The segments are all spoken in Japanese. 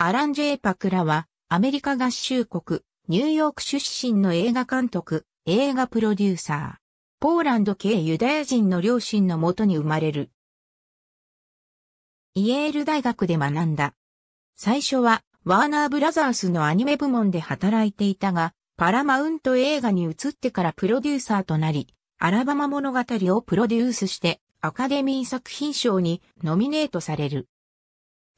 アラン・ジェイ・パクラは、アメリカ合衆国、ニューヨーク出身の映画監督、映画プロデューサー。ポーランド系ユダヤ人の両親のもとに生まれる。イエール大学で学んだ。最初は、ワーナーブラザースのアニメ部門で働いていたが、パラマウント映画に移ってからプロデューサーとなり、アラバマ物語をプロデュースして、アカデミー作品賞にノミネートされる。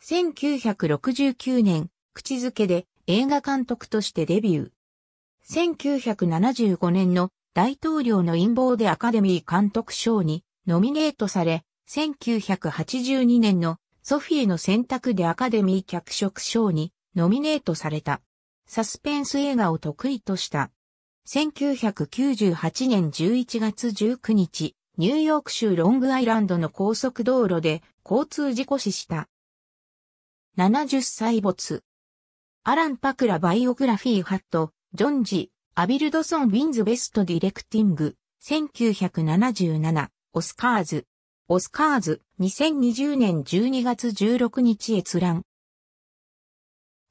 1969年、口づけで映画監督としてデビュー。1975年の大統領の陰謀でアカデミー監督賞にノミネートされ、1982年のソフィーの選択でアカデミー脚色賞にノミネートされた。サスペンス映画を得意とした。1998年11月19日、ニューヨーク州ロングアイランドの高速道路で交通事故死した。70歳没。アラン・パクラバイオグラフィー・ハット、ジョンジ、アビルドソン・ウィンズ・ベスト・ディレクティング、1977、オスカーズ。オスカーズ、2020年12月16日閲覧。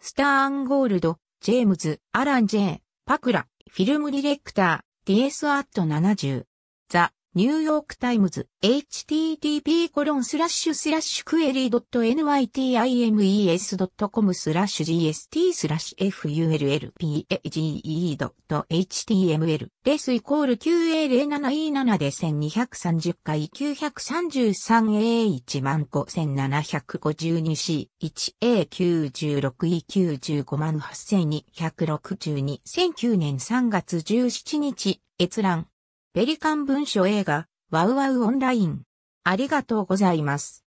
スター・アンゴールド、ジェームズ、アラン・ジェー、パクラ、フィルムディレクター、ディエス・アット70。ザ・ニューヨークタイムズ、http コロンスラッシュスラッシュクエリー .nytimes.com スラッシュ gst スラッシュ fulpage.html レスイコール QA07E7 で1230回 933A15752C1A96E95 8262 1009年3月17日閲覧ペリカン文書映画、ワウワウオンライン。ありがとうございます。